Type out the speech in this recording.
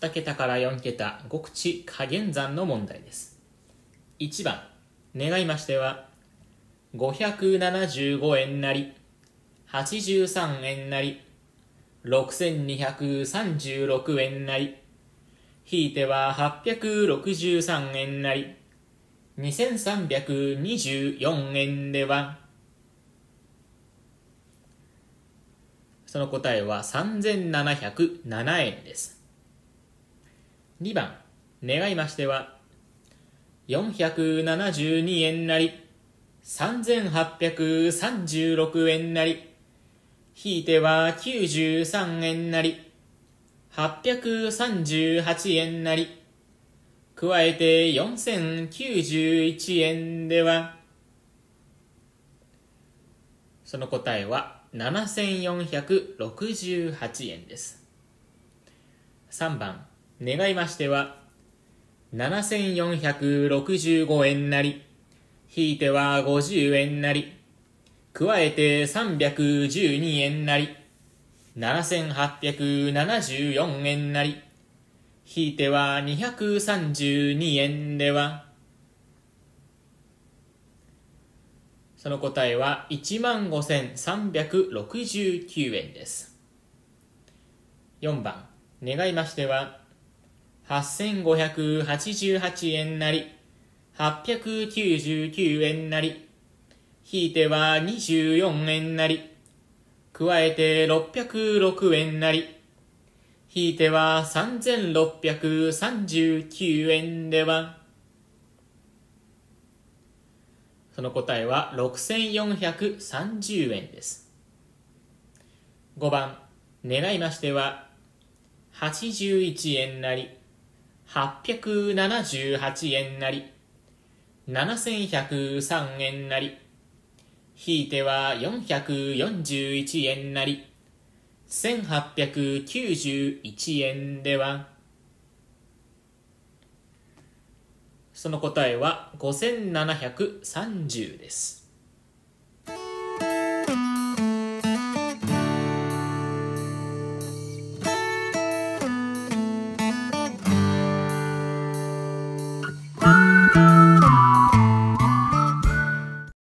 2桁から4桁極地加減算の問題です1番願いましては575円なり83円なり6236円なりひいては863円なり2324円ではその答えは3707円です2番願いましては472円なり3836円なり引いては93円なり838円なり加えて4091円ではその答えは7468円です3番願いましては、7465円なり、引いては50円なり、加えて312円なり、7874円なり、引いては232円では、その答えは15,369円です。4番、願いましては、8588円なり、899円なり、引いては24円なり、加えて606円なり、引いては3639円では、その答えは6430円です。5番、願いましては、81円なり、878円なり、7103円なり、ひいては441円なり、1891円では、その答えは5730です。